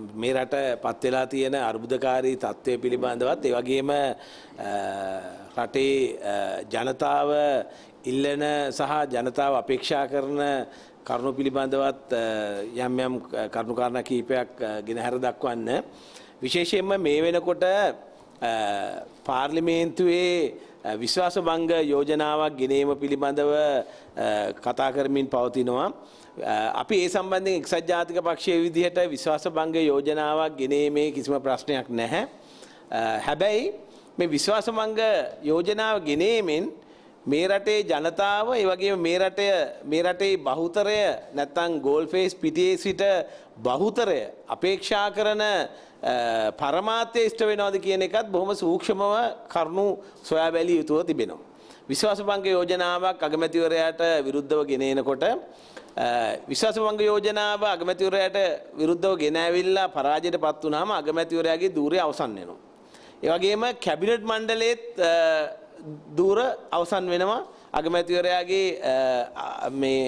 මේ රට පත් වෙලා තියෙන අර්බුදකාරී තත්ත්වය පිළිබඳවත් ඒ වගේම රටේ ජනතාව ඉල්ලන සහ ජනතාව අපේක්ෂා කරන කරුණු පිළිබඳවත් යම් යම් කරුණු කාරණා කීපයක් ගෙන හැර දක්වන්න විශේෂයෙන්ම මේ වෙනකොට පාර්ලිමේන්තුවේ විශ්වාස භංග යෝජනාවක් ගෙනීම පිළිබඳව කතා කරමින් පවතිනවා අපි ඒ සම්බන්ධයෙන් එක්සත් ජාතික පක්ෂයේ විදිහට විශ්වාස භංග යෝජනාවක් ගෙනීමේ කිසිම ප්‍රශ්නයක් නැහැ. හැබැයි මේ විශ්වාස භංග යෝජනාව ගෙනීමෙන් මේ රටේ ජනතාව ඒ වගේම මේ රටේ මේ රටේ බහුතරය නැත්නම් ගෝල් ෆේස් පිටියේ සිට බහුතරය අපේක්ෂා කරන පරමාර්ථය ඉෂ්ට වෙනවද කියන එකත් බොහොම සූක්ෂමව කරුණු සොයා බැලිය යුතුව තිබෙනවා. විශ්වාසභංග යෝජනාවක් අගමැතිවරයාට විරුද්ධව ගෙනේනකොට විශ්වාසභංග යෝජනාව අගමැතිවරයාට විරුද්ධව ගෙනෑවිල්ලා පරාජයට පත් වුණාම අගමැතිවරයාගේ ධූරය අවසන් වෙනවා. ඒ වගේම කැබිනට් මණ්ඩලයේත් ධූර අවසන් වෙනවා අගමැතිවරයාගේ මේ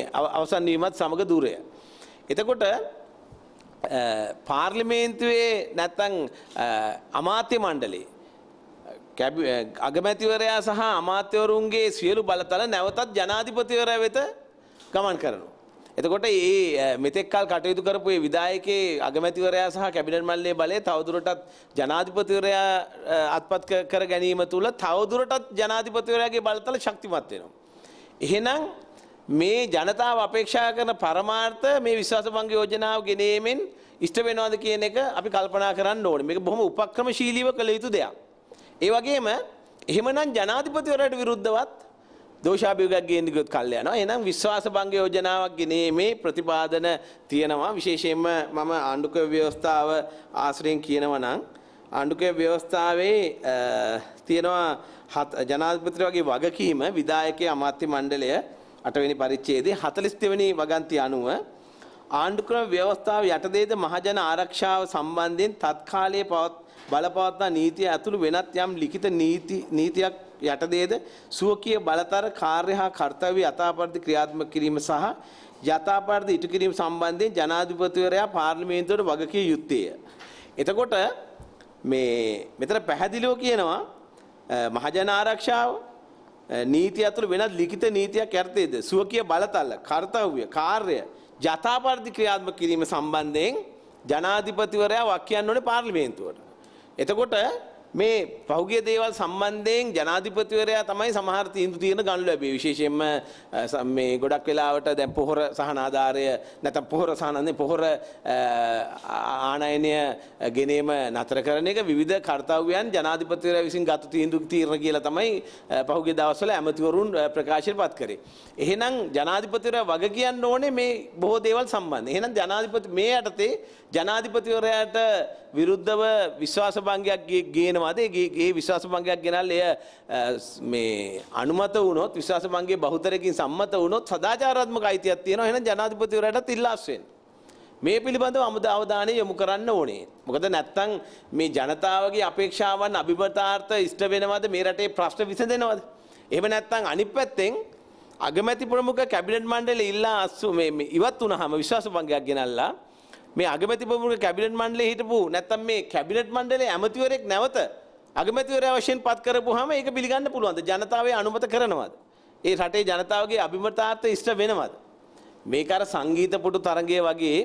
අවසන් වීමත් සමග ධූරය. එතකොට පාර්ලිමේන්තුවේ නැත්තම් අමාත්‍ය මණ්ඩලේ අගමැතිවරයා සහ අමාත්‍යවරුන්ගේ සියලු බලතල නැවතත් ජනාධිපතිවරයා වෙත ගමන් කරනවා. එතකොට ඒ මෙතෙක්කල් කටයුතු කරපු ඒ විධායකේ අගමැතිවරයා සහ කැබිනට් මල්ලේ බලය තවදුරටත් ජනාධිපතිවරයා අත්පත් කර ගැනීම තුළ තවදුරටත් ජනාධිපතිවරයාගේ බලතල ශක්තිමත් වෙනවා. එහෙනම් මේ ජනතාව අපේක්ෂා කරන පරමාර්ථ මේ විශ්වාස භංග යෝජනාව ගෙනීමෙන් ඉෂ්ට වෙනවද කියන එක අපි කල්පනා කරන්න ඕනේ. මේක බොහොම උපක්‍රමශීලීව කළ යුතු දෙයක්. ඒ වගේම එහෙමනම් ජනාධිපතිවරට විරුද්ධවත් දෝෂාභියෝගයක් ගේන්න ගියොත් කල් යනවා. එහෙනම් විශ්වාස භංග යෝජනාවක් ගෙනීමේ ප්‍රතිපාදන තියෙනවා. විශේෂයෙන්ම මම ආණ්ඩුක ව්‍යවස්ථාව ආශ්‍රයෙන් කියනවා නම් ආණ්ඩුක ව්‍යවස්ථාවේ තියෙනවා ජනාධිපති වගේ වගකීම විධායකයේ අමාත්‍ය මණ්ඩලය 8 වෙනි පරිච්ඡේදයේ 42 වෙනි වගන්ති අනුව ආණ්ඩුක්‍රම ව්‍යවස්ථාව යටතේද මහජන ආරක්ෂාව සම්බන්ධයෙන් තත්කාලයේ පවත් බලපවත්තා නීතිය ඇතුළු වෙනත් යම් ලිඛිත නීති නීතියක් යටදේද සුවකීය බලතර කාර්ය හා කර්තව්‍ය යථාපරිදි ක්‍රියාත්මක කිරීම සහ යථාපරිදි ඉටු කිරීම සම්බන්ධයෙන් ජනාධිපතිවරයා පාර්ලිමේන්තුවට වගකිය යුත්තේය. එතකොට මේ මෙතන පැහැදිලිව කියනවා මහජන ආරක්ෂාව නීති ඇතුළු වෙනත් ලිඛිත නීතියක් යටතේද සුවකීය බලතල කර්තව්‍ය කාර්ය යථාපරිදි ක්‍රියාත්මක කිරීම සම්බන්ධයෙන් ජනාධිපතිවරයා වාක්‍යයන් ඕනේ පාර්ලිමේන්තුවට. එතකොට මේ පහුගිය දේවල් සම්බන්ධයෙන් ජනාධිපතිවරයා තමයි සමහර තීන්දුව තියෙන ගන්න ලැබේ. විශේෂයෙන්ම මේ ගොඩක් වෙලාවට දැන් පොහොර සහනාධාරය නැත්නම් පොහොර සහනාධාරයේ පොහොර ආනයනය ගෙනීම නතර කරන එක විවිධ කාර්යයන් ජනාධිපතිවරයා විසින් ගත තීන්දුව తీරන කියලා තමයි පහුගිය දවස්වල ඇමතිවරුන් ප්‍රකාශයට පත් කරේ. එහෙනම් ජනාධිපතිවරයා වග කියන්න ඕනේ මේ බොහෝ දේවල් සම්බන්ධ. එහෙනම් ජනාධිපති මේ යටතේ ජනාධිපතිවරයාට විරුද්ධව විශ්වාස භංගයක් ගේනවා යනවාද ඒ විශ්වාස භංගයක් ගෙනල් එය මේ අනුමත වුණොත් විශ්වාස භංගයේ බහුතරකින් සම්මත වුණොත් සදාචාරාත්මක අයිතියක් තියෙනවා එහෙනම් ජනාධිපතිවරයාටත් ඉල්ලාස් වෙන්න මේ පිළිබඳව අමුද අවධානය යොමු කරන්න ඕනේ. මොකද නැත්තම් මේ ජනතාවගේ අපේක්ෂාවන් අභිමතාර්ථ ඉෂ්ට වෙනවද මේ රටේ ප්‍රශ්න විසඳෙනවද? එහෙම නැත්තම් අනිත් පැත්තෙන් අගමැති ප්‍රමුඛ කැබිනට් මණ්ඩලය ඉල්ලා අස්සු මේ ඉවත් වුණාම විශ්වාස භංගයක් ගෙනල්ලා මේ අගමැතිවරුන්ගේ කැබිනට් මණ්ඩලයේ හිටපු නැත්නම් මේ කැබිනට් මණ්ඩලයේ ඇමතිවරයෙක් නැවත අගමැතිවරයා වශයෙන් පත් කරපුවාම ඒක පිළිගන්න පුළුවන්ද? ජනතාවය අනුමත කරනවද? ඒ රටේ ජනතාවගේ අභිමතාර්ථ ඉෂ්ට වෙනවද? මේක අර සංගීත පුටු තරඟයේ වගේ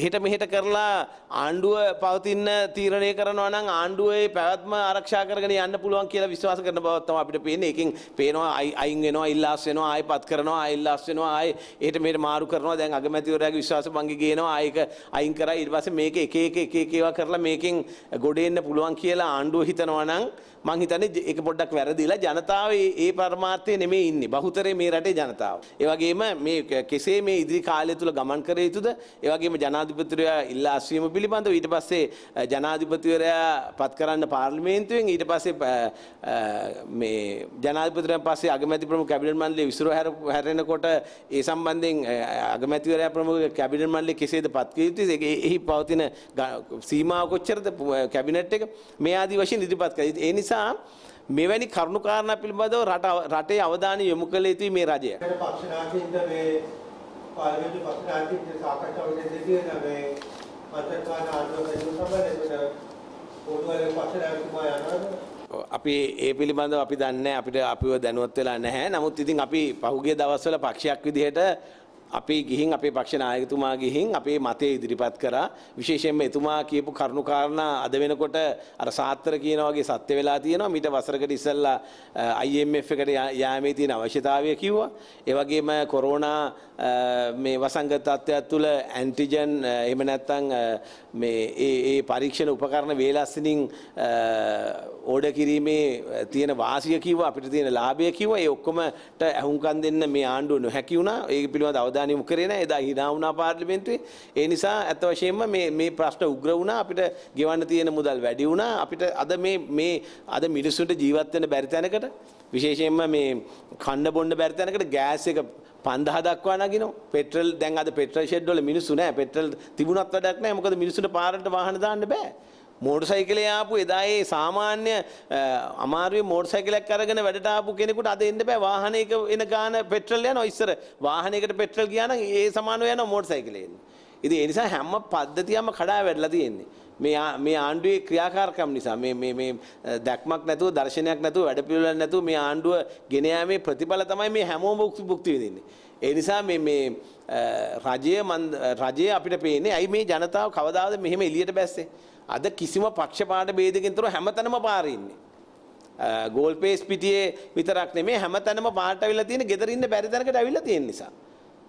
එහෙට මෙහෙට කරලා ආණ්ඩුව පවතින්න තීරණය කරනවා නම් ආණ්ඩුවේ පැවැත්ම ආරක්ෂා කරගෙන යන්න පුළුවන් කියලා විශ්වාස කරන බව තමයි අපිට පේන්නේ. ඒකෙන් පේනවා අයින් වෙනවා, ඉල්ලාස් වෙනවා, ආයෙ පත් කරනවා, ආයෙ ඉල්ලාස් වෙනවා, ආයෙ එහෙට මෙහෙට මාරු කරනවා. දැන් අගමැතිවරයාගේ විශ්වාස භංගය ගේනවා. ආයෙක අයින් කරා. ඊට පස්සේ මේක එක එක එක එක ඒවා කරලා මේකෙන් ගොඩ එන්න පුළුවන් කියලා ආණ්ඩුව හිතනවා නම් මං හිතන්නේ ඒක පොඩ්ඩක් වැරදිලා ජනතාව ඒ පරමාර්ථයේ නෙමෙයි ඉන්නේ. බහුතරේ මේ රටේ ජනතාව. ඒ වගේම මේ කෙසේ මේ ඉදිරි කාලය තුල ගමන් කර යුතුද? ඒ වගේම ජනා ජනාධිපතිවරයා ඉල්ලා අස්වීම පිළිබඳව ඊට පස්සේ ජනාධිපතිවරයා පත් කරන්න පාර්ලිමේන්තුවෙන් ඊට පස්සේ මේ ජනාධිපතිවරයන් පස්සේ අගමැති ප්‍රමුඛ කැබිනට් මණ්ඩලය විසිර හැරෙනකොට ඒ සම්බන්ධයෙන් අගමැතිවරයා ප්‍රමුඛ කැබිනට් මණ්ඩලය කෙසේද පත් කිය යුත්තේ එහි පවතින සීමාව කොච්චරද කැබිනට් එක මේ ආදී වශයෙන් ඉදිරිපත් කරා. ඒ නිසා මෙවැනි කරුණු කාරණා පිළිබඳව රටේ අවධානය යොමු කළ යුතුයි මේ රජය. පක්ෂ නායකින්ද මේ පාර්ලිමේන්තු පක්ෂ රාජ්‍ය සාකච්ඡාව දෙකදී මේ පත්‍රකාර ආන්දෝලන සම්බන්ධයෙන් පොඩුවලේ පක්ෂ රාජ්‍යතුමා යනවා අපි ඒ පිළිබඳව අපි දන්නේ අපිට අපිව දැනුවත් වෙලා නැහැ. නමුත් ඉතින් අපි පහුගිය දවස්වල පක්ෂයක් විදිහට අපේ ගිහින් අපේ පක්ෂ නායකතුමා ගිහින් අපේ මතය ඉදිරිපත් කරා විශේෂයෙන්ම එතුමා කියපු කරුණු කාරණා අද වෙනකොට අර සාත්‍ර කියන වගේ සත්‍ය වෙලා තියෙනවා මිට වසරකට ඉස්සෙල්ලා IMF එකට යෑමේ තියෙන අවශ්‍යතාවය කිව්වා ඒ වගේම කොරෝනා මේ වසංගත තත්ත්වයක් තුළ ඇන්ටිජන් එහෙම නැත්නම් මේ ඒ ඒ පරීක්ෂණ උපකරණ වේලස්සනින් ඕඩර් කිරීමේ තියෙන වාසිය කිව්වා අපිට තියෙන ලාභය කිව්වා ඒ ඔක්කොමට ඇහුම්කන් දෙන්න මේ ආණ්ඩුව නොහැකි වුණා ඒක පිළිබඳව අවධානය යොමු කරේ නැහැ. එදා hina වුණා පාර්ලිමේන්තුවේ. ඒ නිසා ඇත්ත වශයෙන්ම මේ මේ ප්‍රශ්න උග්‍ර වුණා. අපිට ගෙවන්න තියෙන මුදල් වැඩි වුණා. අපිට අද මේ මේ අද මිනිස්සුන්ට ජීවත් වෙන්න බැරි තැනකට විශේෂයෙන්ම මේ කන්න බොන්න බැරි තැනකට ගෑස් එක පන්දහ දක්වා නගිනවා. පෙට්‍රල් දැන් අද පෙට්‍රල් ෂෙඩ් වල මිනිස්සු නැහැ. පෙට්‍රල් තිබුණත් වැඩක් නැහැ. මොකද මිනිස්සුන්ට පාරට වාහන දාන්න බෑ. මෝටර් සයිකලේ ආපු එදා ඒ සාමාන්‍ය අමාරුවේ මෝටර් සයිකලයක් අරගෙන වැඩට ආපු කෙනෙකුට අද එන්න බෑ වාහනයක එන ගාන පෙට්‍රල් යනවා ඉස්සර වාහනයකට පෙට්‍රල් ගියා නම් ඒ සමානව යනවා මෝටර් සයිකලේ එන්නේ. ඉතින් ඒ නිසා හැම පද්ධතියක්ම කඩා වැටලා තියෙන්නේ. මේ මේ ආණ්ඩුවේ ක්‍රියාකාරකම් නිසා මේ මේ මේ දැක්මක් නැතුව දර්ශනයක් නැතුව වැඩපිළිවෙලක් නැතුව මේ ආණ්ඩුව ගෙන යාමේ ප්‍රතිඵල තමයි මේ හැමෝම භුක්ති විඳින්නේ. ඒ නිසා මේ මේ රජයේ රජයේ අපිට පේන්නේ ඇයි මේ ජනතාව කවදාද මෙහෙම එළියට බැස්සේ? අද කිසිම පක්ෂපාට බේදකින් තුර හැමතැනම පාරඉන්නේ. ගෝල්පේස් පිටියේ විතරක් නෙමේ හැමතැනම පාට ඇවිල්ලා තියෙන ගෙදර ඉන්න බැරි තැනකට ඇවිල්ලා තියෙන නිසා.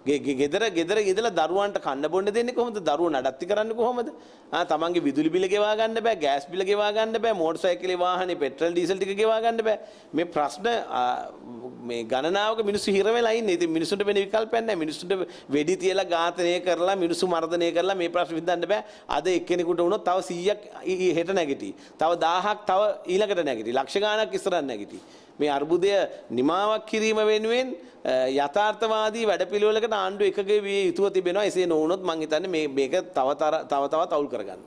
ගෙදර ගෙදර ඉදලා දරුවන්ට කන්න බොන්න දෙන්නේ කොහොමද? දරුවෝ නඩත්ති කරන්නේ කොහොමද? ආ තමන්ගේ විදුලි බිල ගෙවා ගන්න බෑ, ගෑස් බිල ගෙවා ගන්න බෑ, මෝටර් සයිකලේ වාහනේ පෙට්‍රල් ඩීසල් ටික ගෙවා ගන්න බෑ. මේ ප්‍රශ්න මේ ගණනාවක මිනිස්සු හිර වෙලා ඉන්නේ. ඉතින් මිනිස්සුන්ට වෙන විකල්පයක් නැහැ. මිනිස්සුන්ට වෙඩි තියලා ඝාතනය කරලා මිනිස්සු මර්ධනය කරලා මේ ප්‍රශ්න විඳන්න බෑ. අද එක්කෙනෙකුට වුණොත් තව 100ක් හෙට නැගිටි. තව 1000ක් තව ඊළඟට නැගිටි. ලක්ෂ ගාණක් ඉස්සරහ නැගිටි. මේ අර්බුදය නිමාවක් කිරීම වෙනුවෙන් යථාර්ථවාදී වැඩපිළිවෙලකට ආණ්ඩුව එකගේ විය යුතුව තිබෙනවා එසේ නොවුනොත් මං හිතන්නේ මේ මේක තව තව තවත් අවුල් කරගන්න.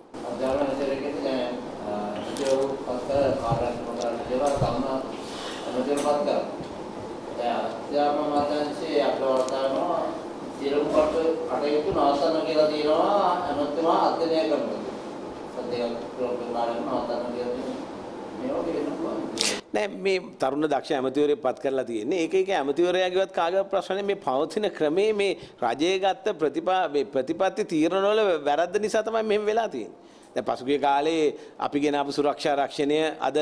අධ්‍යාපන මතංශයේ අපලවතාවනවා සියලුම කටයුතු නවත්තන කියලා තියෙනවා අනුත්තම අධ්‍යයනය කරනවා. සත්‍යයක් ප්‍රෝග්‍රෑම් එකක් නවත්තන කියලා නෑ මේ තරුණ දක්ෂ ඇමතිවරය පත් කරලා තියෙන්නේ ඒක එක ඇමතිවරයාගේවත් කාග ප්‍රශ්නය මේ පවතින ක්‍රමේ මේ රජය ගත්ත ප්‍රතිපා ප්‍රතිපත්ති තීරණවල වැරද්ද නිසා තමයි මෙහෙම වෙලා තියෙන්නේ. දැන් පසුගිය කාලේ අපි ගෙන අප සුරක්ෂා රක්ෂණය අද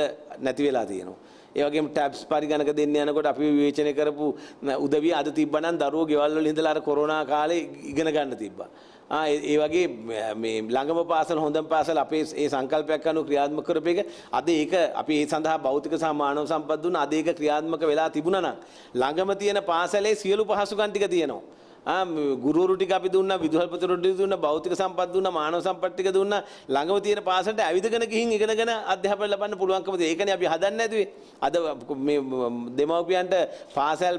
නැති වෙලා තියෙනවා. ඒ වගේම ටැබ්ස් පරිගණක දෙන්න යනකොට අපි විවේචනය කරපු උදවිය අද තිබ්බනම් දරුවෝ ගෙවල් වල ඉඳලා අර කොරෝනා කාලේ ඉගෙන ගන්න තිබ්බා. ඒ වගේ මේ ළඟම පාසල් හොඳම පාසල් අපේ ඒ සංකල්පයක් අනුව ක්‍රියාත්මක කරපු එක අද ඒක අපි ඒ සඳහා භෞතික සහ මානව සම්පත් දුන්න අද ඒක ක්‍රියාත්මක වෙලා තිබුණා නම් ළඟම තියෙන පාසලේ සියලු පහසුකම් ටික තියෙනවා. ගුරුවරු ටික අපි දුන්නා විදුහල්පතිවරු ටික දුන්නා භෞතික සම්පත් දුන්නා මානව සම්පත් ටික දුන්නා ළඟම තියෙන පාසලට ඇවිදගෙන ගිහින් ඉගෙනගෙන අධ්‍යාපනය ලබන්න පුළුවන්කම තියෙන. ඒකනේ අපි හදන්නේ නැතුවේ. අද මේ දෙමව්පියන්ට පාසල්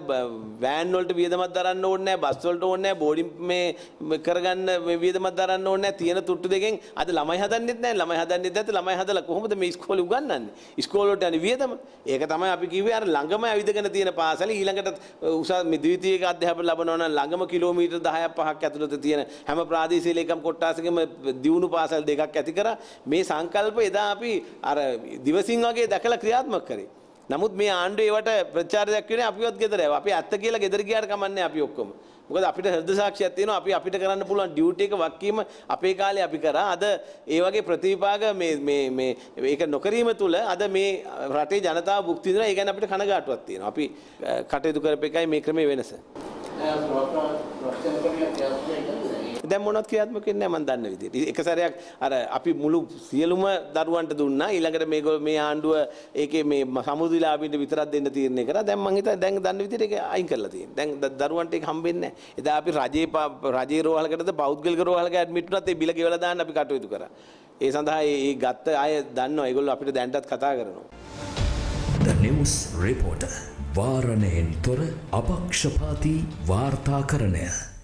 වෑන් වලට වියදමක් දරන්න ඕනේ නැහැ. බස් වලට ඕනේ නැහැ. බෝඩින් මේ කරගන්න මේ වියදමක් දරන්න ඕනේ නැහැ. තියෙන තුට්ටු දෙකෙන් අද ළමයි හදන්නෙත් නැහැ. ළමයි හදන්නෙත් නැත්නම් ළමයි හදලා කොහොමද මේ ඉස්කෝලේ උගන්වන්නේ? ඉස්කෝල වලට යන වියදම. ඒක තමයි අපි කිව්වේ අර ළඟම ඇවිදගෙන තියෙන පාසල ඊළඟට උසස් මේ ද්විතීයික අධ්‍යාපන ලබනවා නම් ළඟම කිලෝමීටර් 10ක් 5ක් ඇතුළත තියෙන හැම ප්‍රාදේශීය ලේකම් කොට්ටාසකෙම දියුණු පාසල් දෙකක් ඇති කරා මේ සංකල්ප එදා අපි අර දිවසින් වගේ දැකලා ක්‍රියාත්මක කරේ නමුත් මේ ආණ්ඩුවේ ඒවට ප්‍රචාරයක් වෙන්නේ අපිවත් ගෙදර අපි ඇත්ත කියලා ගෙදර ගියාට කමන්නේ අපි ඔක්කොම මොකද අපිට හෘද සාක්ෂියක් තියෙනවා අපි අපිට කරන්න පුළුවන් ඩියුටි එක වක්කීම අපේ කාලේ අපි කරා අද ඒ වගේ ප්‍රතිවිපාක මේ මේ මේ ඒක නොකිරීම තුල අද මේ රටේ ජනතාව භුක්ති විඳිනවා ඒ ගැන අපිට කනගාටුවක් තියෙනවා අපි කටයුතු කරපු එකයි මේ ක්‍රමයේ වෙනස ප්‍රශ්න කරුණක් දැන් මොනවත් ක්‍රියාත්මක වෙන්නේ නැහැ මම දන්න විදිහට. එක සැරයක් අර අපි මුළු සියලුම දරුවන්ට දුන්නා. ඊළඟට මේගොල්ලෝ මේ ආණ්ඩුව ඒකේ මේ සමුදිලාභීන්ට විතරක් දෙන්න තීරණය කරා. දැන් මම හිතන්නේ දැන් දන්න විදිහට ඒක අයින් කරලා තියෙනවා. දැන් දරුවන්ට ඒක හම්බෙන්නේ නැහැ. එදා අපි රජේ රජේ රෝහලකටද පෞද්ගලික රෝහලකට ඇඩ්මිට් වුණත් ඒ බිල ගෙවලා දාන්න අපි කටයුතු කරා. ඒ සඳහා ඒ ගත්ත අය දන්නවා. ඒගොල්ලෝ අපිට දැන්ටත් කතා කරනවා. The News Reporter වාරණයෙන් තොර අපක්ෂපාති වාර්තාකරණය